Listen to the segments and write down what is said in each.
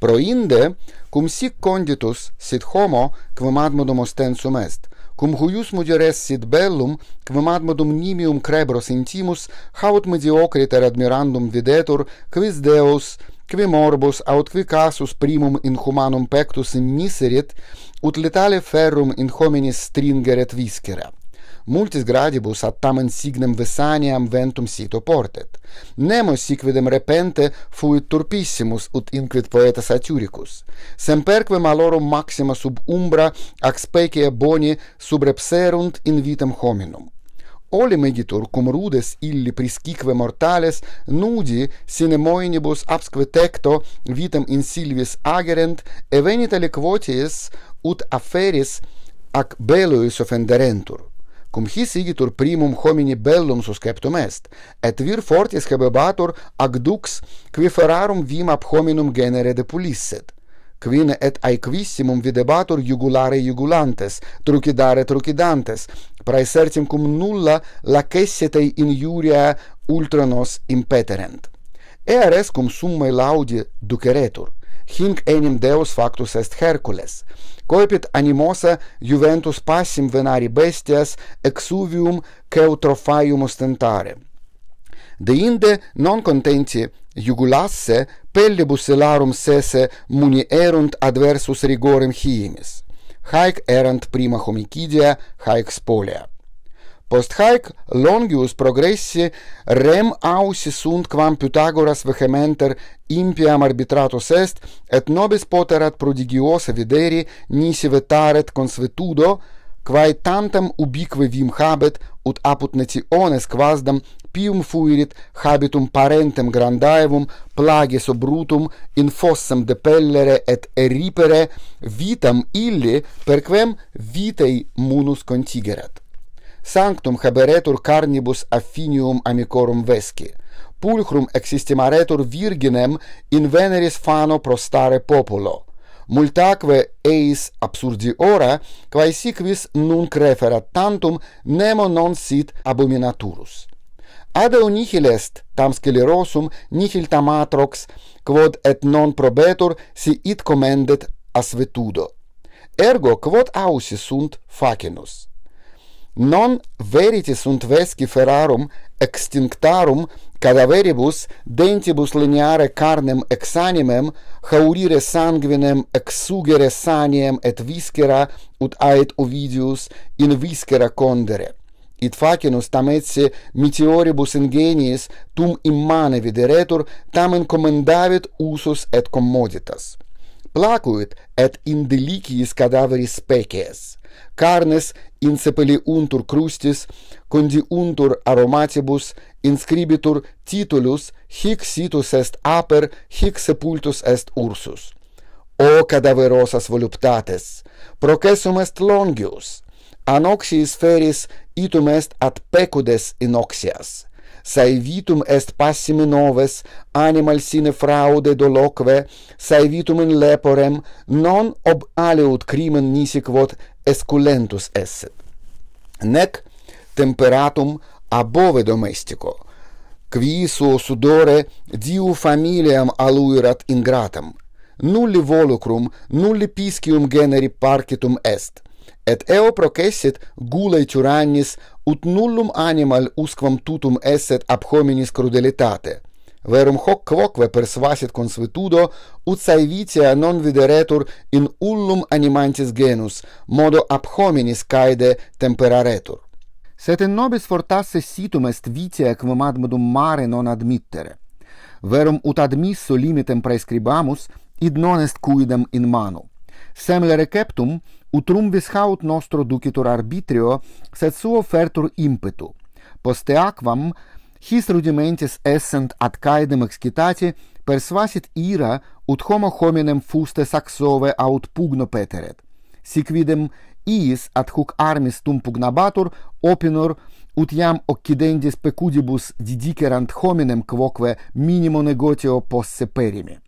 pro inde cum sic conditus sit homo quam ad modum ostensum est cum huius mujeres sit bellum quam ad modum nimium crebros intimus haut mediocriter admirandum videtur quis deus qui morbus aut qui casus primum in humanum pectus in miserit ut letale ferrum in hominis stringeret viscera multis gradibus ad tamen signem vesaniam ventum sito portet. Nemo sic videm repente fuit turpissimus ut inquit poeta Saturicus. Semperque malorum maxima sub umbra ac specie boni subrepserunt in vitam hominum. Oli meditur cum rudes illi priscique mortales nudi sine moenibus absque tecto vitam in silvis agerent evenit aliquotis ut aferis ac belluis offenderentur cum his igitur primum homini bellum susceptum est, et vir fortis hebebatur ac dux qui ferarum vim ab hominum genere de Quine et aequissimum videbatur jugulare jugulantes, trucidare trucidantes, praesertim cum nulla lacessetei in iuria ultranos impeterent. Ea res cum summae laudie duceretur, hinc enim deus factus est Hercules. Coepit animosa juventus passim venari bestias exuvium ceutrophaium ostentare. Deinde non contenti jugulasse pellibus elarum sese munierunt adversus rigorem hiemis. Haec erant prima homicidia, haec spolia. Post haec longius progressi rem ausi sunt quam Pythagoras vehementer impiam arbitratus est, et nobis poterat prodigiosa videri nisi vetaret consuetudo, quae tantam ubique vim habet, ut apud nationes quasdam pium fuerit habitum parentem grandaevum plagis obrutum in fossam depellere et eripere vitam illi perquem vitae munus contigerat sanctum haberetur carnibus affinium amicorum vesci pulchrum existimaretur virginem in veneris fano prostare populo multaque eis absurdi ora quae sic vis nunc referat tantum nemo non sit abominaturus ad nihil est tam sclerosum nihil tam atrox quod et non probetur si it commendet asvetudo ergo quod ausi sunt facinus non verite sunt vesci ferrarum extinctarum cadaveribus dentibus lineare carnem ex animem, haurire sanguinem ex sugere saniem et viscera ut aet ovidius in viscera condere. Et facinus tam etse meteoribus ingenies tum immane videretur tamen commendavit usus et commoditas placuit et indelicis cadaveris peces. Carnes incepeli untur crustis, condi untur aromatibus, inscribitur titulus, hic situs est aper, hic sepultus est ursus. O cadaverosas voluptates, procesum est longius, anoxiis feris itum est ad pecudes inoxias saevitum est passime oves, animal sine fraude doloque saevitum in leporem non ob aleut crimen nisi quod esculentus esset nec temperatum above domestico qui suo sudore diu familiam aluirat ingratam nulli volucrum nulli piscium generi parcitum est et eo processit gulae curannis ut nullum animal usquam tutum esset ab hominis crudelitate. Verum hoc quoque persvasit consuetudo, ut saevitia non videretur in ullum animantis genus, modo ab hominis caede temperaretur. Sed in nobis fortasse situm est vitia quam admodum mare non admittere. Verum ut admisso limitem praescribamus, id non est cuidam in manu. Semler receptum, utrum vis haut nostro ducitur arbitrio sed suo fertur impetu poste aquam his rudimentis essent ad caedem excitati persvasit ira ut homo hominem fuste saxove aut pugno peteret sic videm iis ad huc armis tum pugnabatur opinur ut iam occidentis pecudibus didicerant hominem quoque minimo negotio posse perimi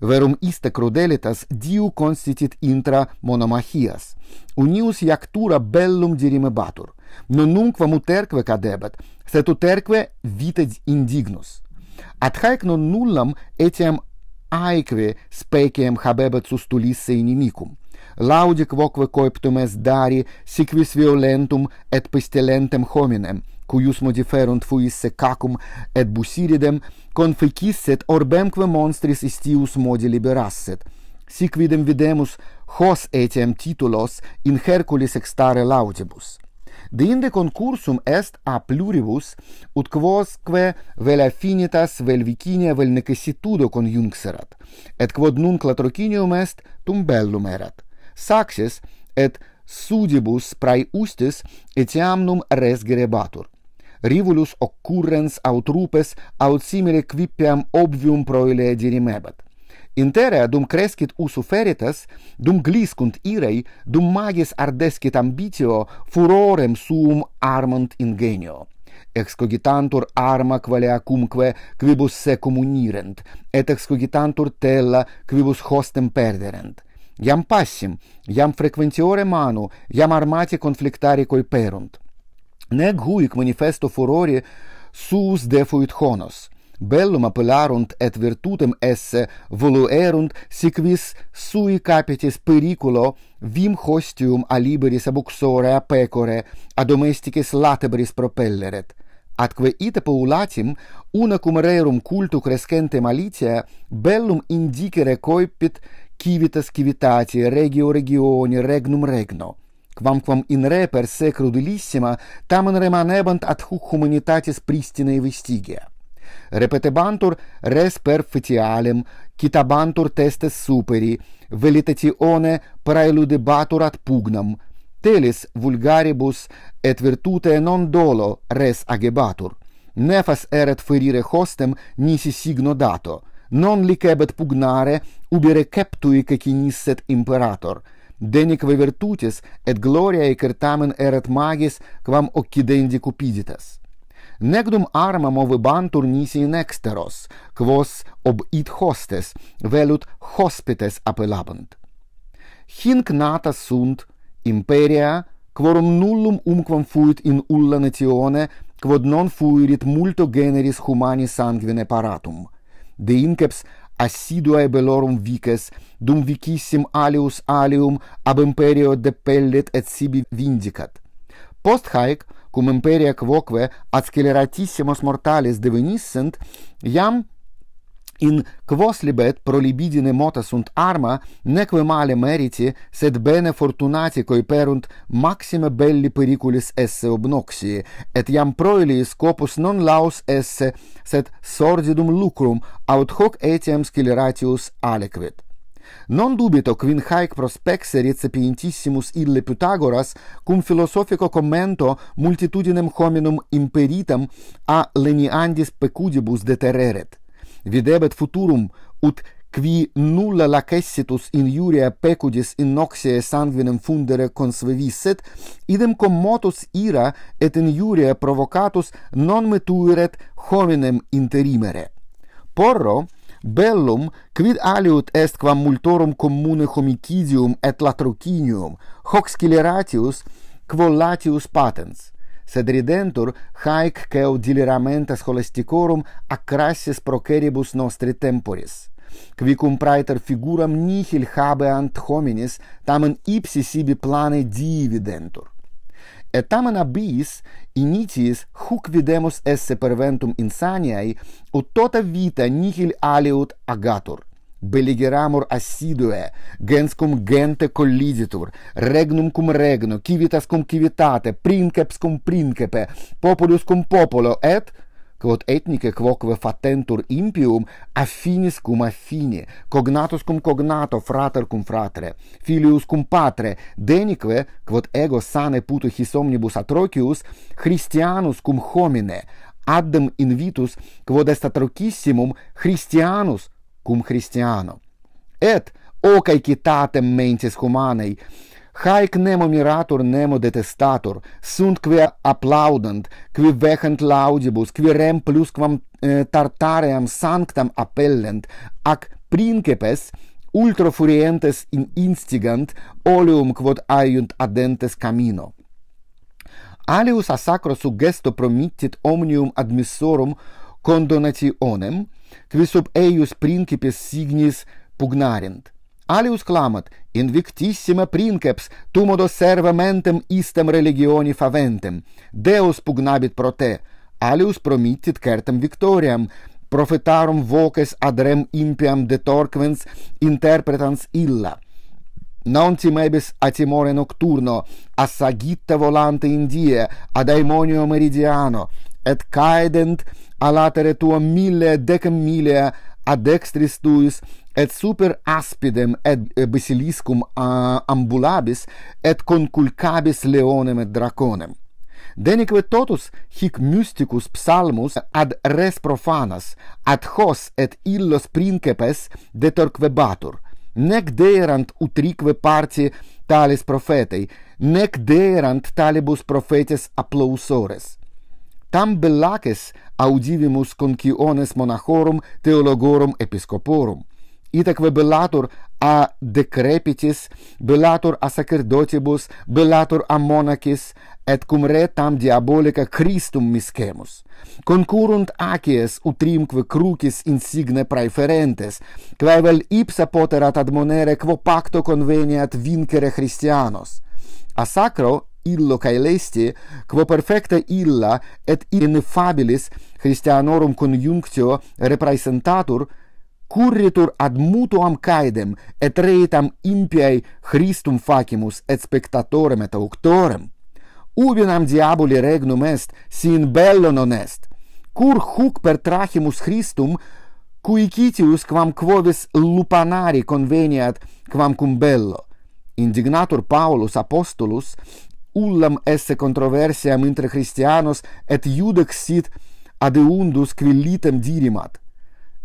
verum iste crudelitas diu constitit intra monomachias. Unius iactura bellum dirime batur. Non nunc uterque cadebat, set uterque vitae indignus. Ad haec non nullam etiam aeque speciem habebat sustulisse inimicum. Laudic quoque coeptum est dari sicvis violentum et pestilentem hominem, cuius modiferunt fuisse cacum et busiridem, confecisset orbemque monstris istius modi liberasset. Sic videm videmus hos etiam titulos in Hercules extare laudibus. Deinde concursum est a pluribus, ut quosque vel affinitas vel vicinia vel necessitudo conjunxerat, et quod nunc latrocinium est, tum bellum erat. Saxes, et sudibus prae ustis etiamnum res gerebatur, rivulus occurrens aut rupes aut simile quippiam obvium proile dirimebat. Interea, dum crescit usu feritas, dum gliscunt irei, dum magis ardescit ambitio, furorem suum armant ingenio. Ex cogitantur arma quale quibus se comunirent, et ex cogitantur tela quibus hostem perderent. Iam passim, iam frequentiore manu, iam armati conflictari perunt. Nec huic manifesto furore suus defuit honos, bellum apelarunt et virtutem esse voluerunt, sicvis sui capitis periculo vim hostium a liberis abuxore a pecore, a domesticis latebris propelleret. Atque ite paulatim, una cum rerum cultu crescente malitia, bellum indicere coipit civitas civitatii, regio regioni, regnum regno. Quam quam in re per se crudelissima tamen remanebant ad hoc humanitatis pristina vestigia. Repetebantur res per fetialem kitabantur testes superi velitatione per ad pugnam telis vulgaribus et virtute non dolo res agebatur nefas eret ferire hostem nisi signo dato non licebat pugnare ubire captui cecinisset imperator денек в вертутис эт глория и картамен эрет магис к вам оккиденди купидитас Некдум арма мовы бантур ниси и некстерос, квос об ит хостес, велут хоспитес апелабант. Хинк ната сунт, империя, кворум нуллум умквам фуит ин улла нетионе, квод нон фуирит мульто генерис хумани сангвине паратум. Де инкепс assiduae bellorum vices dum vicissim alius alium ab imperio depellit et sibi vindicat post haec cum imperia quoque ad sceleratissimos mortales devenissent iam in quos libet pro libidine mota sunt arma, neque male meriti, sed bene fortunati coi perunt maxime belli periculis esse obnoxii, et iam proili scopus non laus esse, sed sordidum lucrum, aut hoc etiam sceleratius alequit. Non dubito quin haec prospexe recipientissimus ille Pythagoras cum philosophico commento multitudinem hominum imperitam a leniandis pecudibus detereret videbet futurum ut qui nulla lacessitus in iuria pecudis in noxiae sanguinem fundere consvevisset, idem com motus ira et in iuria provocatus non metuiret hominem interimere. Porro, bellum, quid aliut est quam multorum commune homicidium et latrocinium, hoc sceleratius, quo latius patens sed ridentur haec queo diliramentas scholasticorum acrassis pro queribus nostri temporis qui cum praetor figuram nihil habeant homines tamen ipsi sibi plane dii videntur. Et tamen abis, initiis, huc videmus esse perventum insaniae, ut tota vita nihil aliut agatur beligeramur assidue, gens cum gente colliditur, regnum cum regno, civitas cum civitate, princeps cum princepe, populus cum populo, et, quod etnice quoque fatentur impium, affinis cum affini, cognatus cum cognato, frater cum fratre, filius cum patre, denique, quod ego sane putu his omnibus atrocius, christianus cum homine, addem invitus quod est atrocissimum christianus cum christiano et oca equitatem mentis humanae haec nemo miratur nemo detestator sunt quae applaudant qui vehent laudibus qui rem plus quam eh, tartaream sanctam appellent ac principes ultra furientes in instigant oleum quod aiunt adentes camino alius a sacro sugesto promittit omnium admissorum condonationem qui sub eius principes signis pugnarent. Alius clamat, invictissima princeps, tumodo servamentem istem religioni faventem, Deus pugnabit pro te, alius promittit certam victoriam, profetarum voces ad rem impiam detorquens interpretans illa. Non ti mebis a timore nocturno, assagitta volante in die, ad aemonio meridiano, et caedent a latere tua mille decem millea ad dextris tuis et super aspidem et basiliscum ambulabis et conculcabis leonem et draconem Denique totus hic mysticus psalmus ad res profanas, ad hos et illos princepes detorquebatur. nec deerant utrique parti talis profetei, nec deerant talibus profetes applausores tam bellaces audivimus conciones monachorum theologorum episcoporum. Itaque bellator a decrepitis, bellator a sacerdotibus, bellator a monachis, et cum re tam diabolica Christum miscemus. Concurunt acies utrimque crucis insigne praeferentes, quae vel ipsa poterat admonere quo pacto conveniat vincere Christianos. A sacro illo caelesti quo perfecta illa et ineffabilis christianorum conjunctio representatur curritur ad mutuam caedem et reitam impiae Christum facimus et spectatorem et auctorem ubi nam diaboli regnum est si in bello non est cur huc per trahimus Christum cui citius quam quovis lupanari conveniat quam cum bello Indignator Paulus Apostolus ullam esse controversiam inter Christianos et Iudex sit ad eundus quillitem dirimat.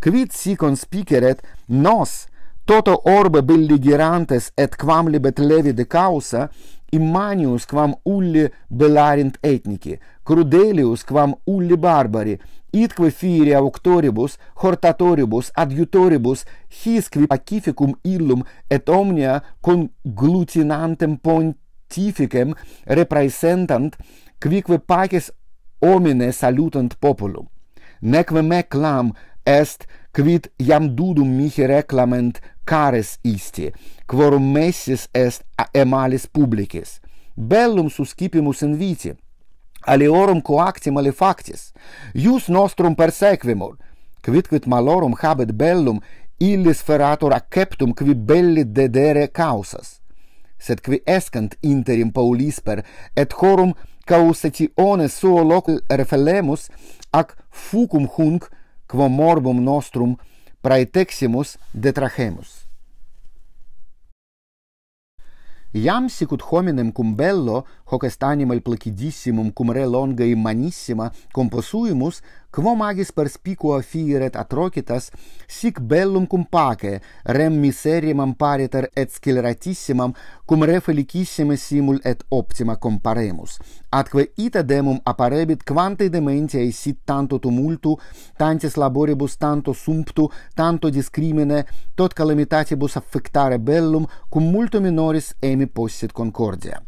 Quid si conspiceret nos toto orbe belligerantes et quam libet levi de causa Immanius quam ulli belarint etnici, Crudelius quam ulli barbari, itque firia octoribus hortatoribus, adjutoribus, his qui pacificum illum et omnia conglutinantem pont scientificem representant quique pages omnes salutant populum nec me clam est quid iam dudum mihi reclament cares isti quorum messis est emalis publicis bellum suscipimus in vitis aliorum coactim ali factis ius nostrum persequimur quid quid malorum habet bellum illis ferator acceptum quid belli dedere causas sed qui escant interim in et horum causati one suo locu refellemus ac fucum hung quo morbum nostrum praeteximus detrahemus Iam sic ut hominem cum bello hoc est animal placidissimum cum re longa et manissima composuimus quo magis per spicua firet atrocitas, sic bellum cum pace, rem miseriam ampariter et sceleratissimam, cum refelicissime simul et optima comparemus. Atque ita demum apparebit quante dementiae sit tanto tumultu, tantis laboribus tanto sumptu, tanto discrimine, tot calamitatibus affectare bellum, cum multo minoris emi possit concordia.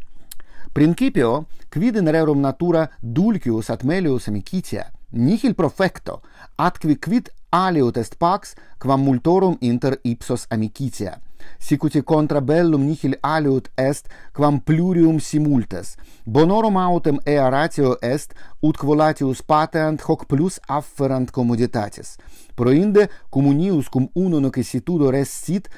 Principio, quid in rerum natura dulcius at melius amicitia, nihil profecto ad qui quid aliot est pax quam multorum inter ipsos amicitia sicuti contra bellum nihil aliut est quam plurium simultas bonorum autem ea ratio est ut quolatius patent hoc plus afferant commoditates proinde communius cum uno necesse res sit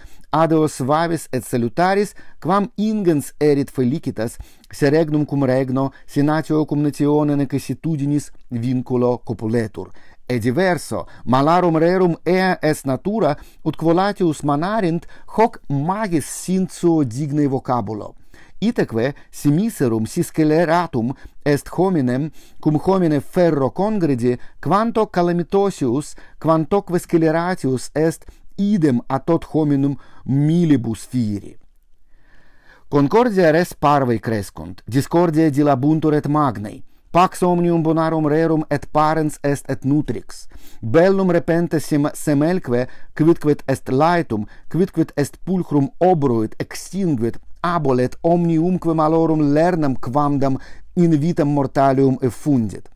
ados vavis et salutaris, quam ingens erit felicitas, se regnum cum regno, senatio cum natione necessitudinis vinculo copuletur. E diverso, malarum rerum ea est natura, ut quolatius manarint, hoc magis sinzuo digne vocabulo. Itaque, si miserum, si sceleratum est hominem, cum homine ferro congredi, quanto calamitosius, quantoque sceleratius est idem a tot hominum milibus fieri. Concordia res parvei crescunt, discordia dilabuntur et magnei, Pax omnium bonarum rerum et parens est et nutrix. Bellum repente sim semelque, quidquid est laetum, quidquid est pulchrum obruit, extinguit, abolet omniumque malorum lernam quamdam in vitam mortalium effundit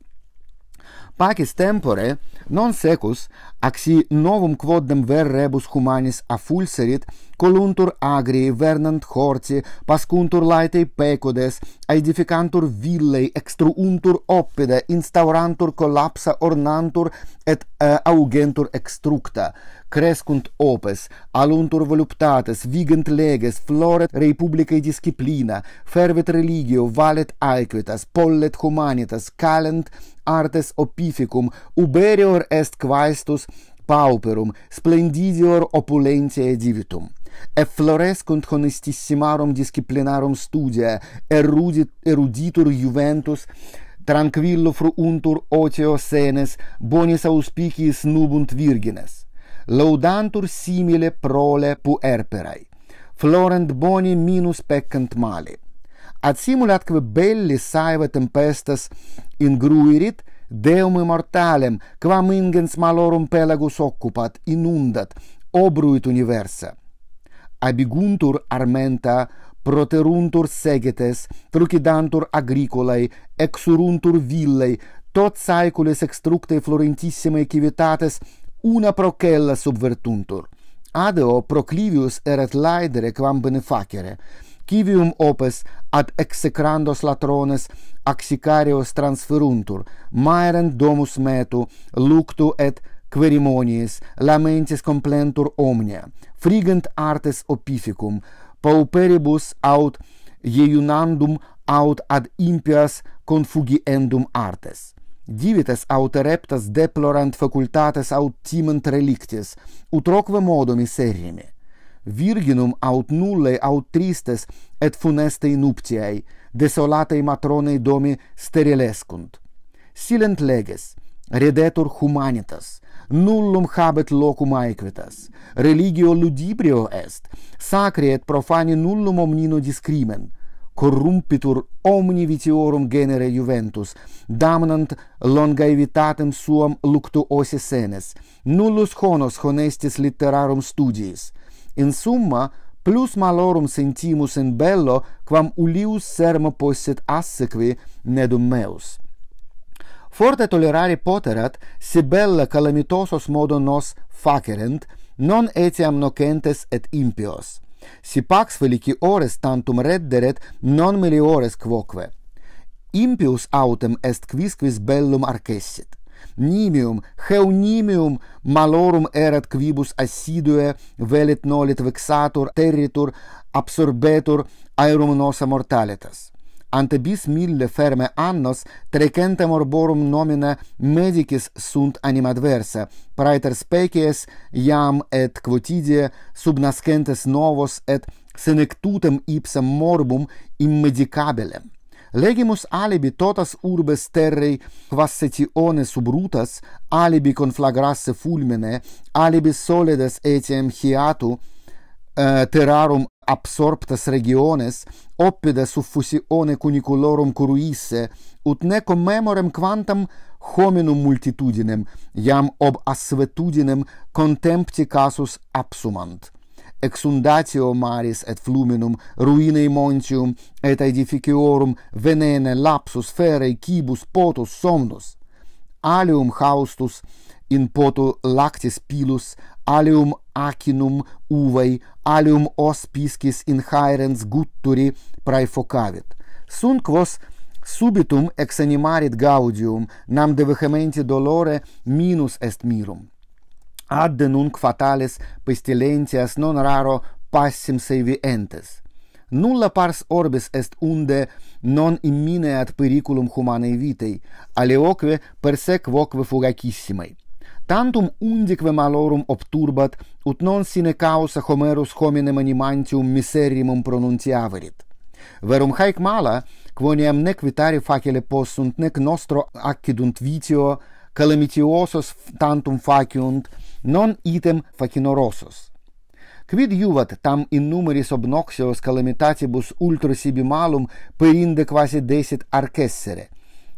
pacis tempore non secus axi novum quoddem ver rebus humanis affulserit coluntur agri vernant horti pascuntur laetei pecodes aedificantur villae extruuntur oppide instaurantur collapsa ornantur et uh, augentur extructa crescunt opes aluntur voluptates vigent leges floret republicae disciplina fervet religio valet aequitas pollet humanitas calent artes opificum uberior est quaestus pauperum splendidior opulentiae divitum e florescunt honestissimarum disciplinarum studiae, erudit, eruditur juventus, tranquillo fruuntur oceo senes, bonis auspiciis nubunt virgines, laudantur simile prole erperai. florent boni minus peccant mali. Ad simulatque belli saeva tempestas ingruirit, Deum immortalem, quam ingens malorum pelagus occupat, inundat, obruit universa abiguntur armenta proteruntur segetes trucidantur agricolae exuruntur villae tot saeculis extructae florentissimae civitates una procella subvertuntur adeo proclivius erat laedere quam benefacere civium opes ad execrandos latrones axicarios transferuntur maeren domus metu luctu et querimonies lamentis complentur omnia frigent artes opificum pauperibus aut iunandum aut ad impias confugiendum artes divites aut reptas deplorant facultates aut timent relictis utroque modo miseriemi virginum aut nulle aut tristes et funeste nuptiae desolatae matronae domi sterilescunt silent leges redetur humanitas nullum habet locum aequitas. Religio ludibrio est, sacri et profani nullum omnino discrimen, corrumpitur omni vitiorum genere juventus, damnant longaevitatem suam luctu osi senes, nullus honos honestis literarum studiis. In summa, plus malorum sentimus in bello, quam ulius sermo possit assequi, nedum meus.' forte tolerare poterat bella calamitosos modo nos facerent, non etiam nocentes et impios. Si pax felici ores tantum redderet, non meliores quoque. Impius autem est quisquis bellum arcessit. Nimium, heu nimium malorum erat quibus assidue, velit nolit vexatur, territur, absorbetur aerum nosa mortalitas ante bis mille ferme annos trecente morborum nomine medicis sunt animadverse, praeter species iam et quotidie sub nascentes novos et senectutem ipsam morbum immedicabile. Legimus alibi totas urbes terrei quas setione subrutas, alibi conflagrasse fulmene, alibi solides etiem hiatu, Eh, terrarum absorptas regiones oppida suffusione cuniculorum curuisse ut neco memorem quantam hominum multitudinem iam ob asvetudinem contempti casus absumant exundatio maris et fluminum ruinae montium et edificiorum venene lapsus ferae cibus potus somnus alium haustus in potu lactis pilus alium acinum uvei, alium ospicis inhaerens gutturi praefocavit. Sunt quos subitum exanimarit gaudium, nam de vehementi dolore minus est mirum. Ad denunc fatales pestilentias non raro passim servientes. Nulla pars orbis est unde non immineat periculum humanei vitei, aleoque per sec voque fugacissimei. tantum undique malorum obturbat ut non sine causa Homerus hominem animantium miserrimum pronuntiaverit verum haec mala quoniam nec vitari facile possunt nec nostro accidunt vitio calamitiosos tantum faciunt non item facinorosos quid iuvat tam in numeris obnoxios calamitatibus ultra sibi malum per inde quasi desit arcessere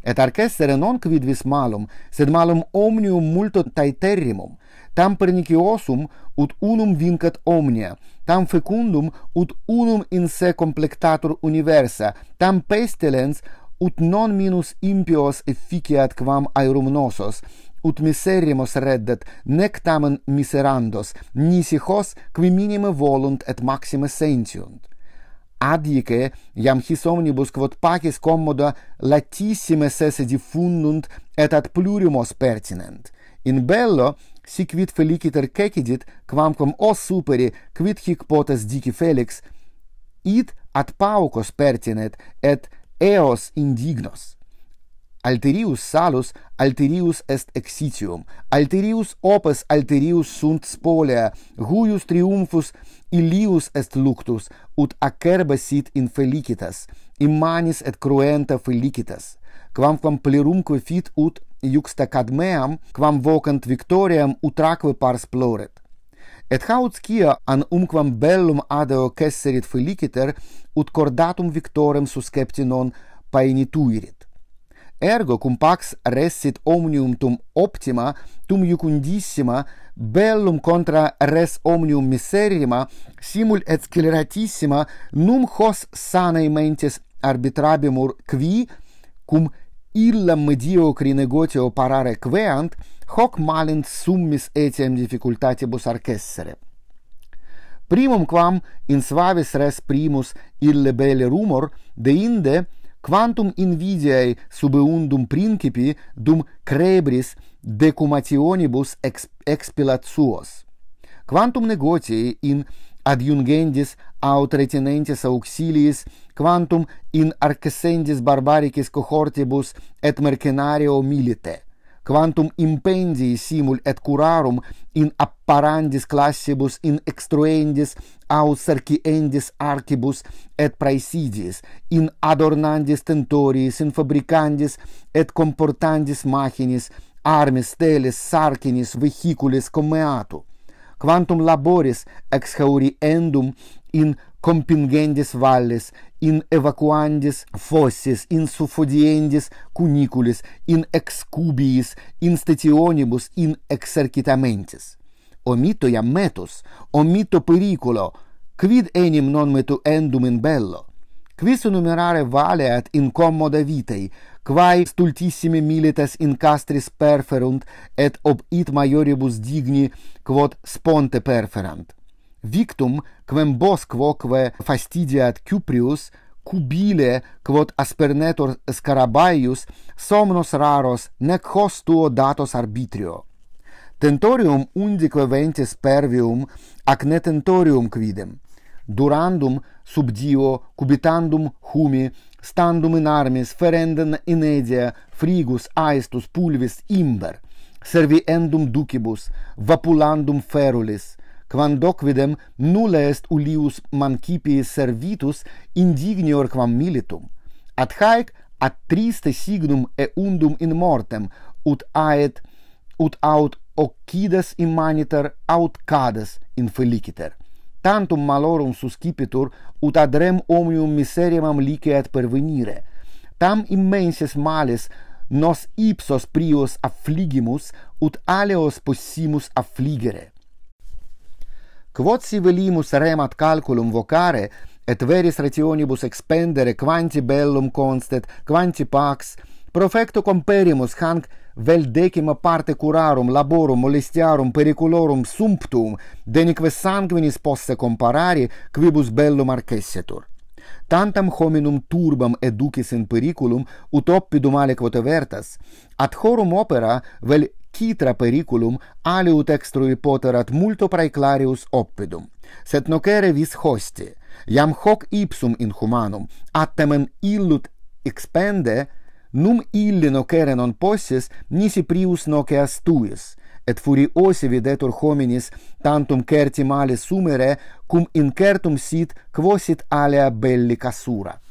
et arcessere non quid vis malum, sed malum omnium multo taeterrimum, tam perniciosum ut unum vincat omnia, tam fecundum ut unum in se complectatur universa, tam pestilens ut non minus impios efficiat quam aerum nosos, ut miserrimos reddet, nec tamen miserandos, nisi hos qui minime volunt et maxime sentiunt adique iam his omnibus quod pacis commoda latissime sese diffundunt et ad plurimos pertinent. In bello, si quid feliciter cecidit, quamquam o superi, quid hic potes dici Felix, id ad paucos pertinet et eos indignos. Alterius salus, alterius est exitium. Alterius opus, alterius sunt spolia. Huius triumphus, illius est luctus, ut acerba sit in felicitas, immanis et cruenta felicitas. Quam quam plerumque fit ut iuxta cadmeam quam vocant victoriam utraque pars ploret. Et haud scia an umquam bellum adeo cesserit feliciter, ut cordatum victorem suscepti non paenituirit ergo cum pax resit omnium tum optima tum jucundissima bellum contra res omnium miserrima simul et sceleratissima, num hos sanae mentes arbitrabimur qui cum illa medio negotio parare queant hoc malint summis etiam difficultatibus arcessere primum quam in suavis res primus ille belle rumor deinde inde quantum invidiae subeundum principi dum crebris decumationibus ex, expilat suos. Quantum negotiae in adjungendis aut retinentis auxiliis, quantum in arcesendis barbaricis cohortibus et mercenario milite quantum impendii simul et curarum in apparandis classibus in extruendis aut sarciendis archibus et praesidis in adornandis tentoris in fabricandis et comportandis machinis armis stelis sarcinis vehiculis comeatu, quantum laboris ex hauriendum in compingendis vallis in evacuandis fossis in suffudiendis cuniculis in excubiis in stationibus in exercitamentis omito iam metus omito periculo quid enim non metu endum in bello quis numerare valeat in commode vitae quae stultissime milites in castris perferunt et ob it maioribus digni quod sponte perferant victum quem bos quoque fastidia ad cubile quod aspernetor Scarabaeus somnos raros nec hostuo datos arbitrio tentorium undique ventis pervium ac ne tentorium quidem durandum sub dio cubitandum humi standum in armis ferendum in edia frigus aestus pulvis imber serviendum ducibus vapulandum ferulis quam docvidem nulla est ulius mancipi servitus indignior quam militum ad haec ad triste signum e undum in mortem ut aet ut aut occides immaniter aut cades in feliciter tantum malorum suscipitur ut ad rem omnium miseriam liceat pervenire tam immenses males nos ipsos prius affligimus ut aleos possimus affligere Quod si velimus rem ad calculum vocare, et veris rationibus expendere quanti bellum constet, quanti pax, profecto comperimus hanc vel decima parte curarum, laborum, molestiarum, periculorum, sumptum, denique sanguinis posse comparari, quibus bellum arcessetur. Tantam hominum turbam educis in periculum, ut oppidum vote vertas, ad horum opera vel citra periculum aliut extrui poterat multo praeclarius oppidum. Sed nocere vis hosti, iam hoc ipsum in humanum, attemen illut expende, num illi nocere non possis, nisi prius noceas tuis, et osi videtur hominis tantum certi male sumere, cum incertum sit quosit alea belli casura.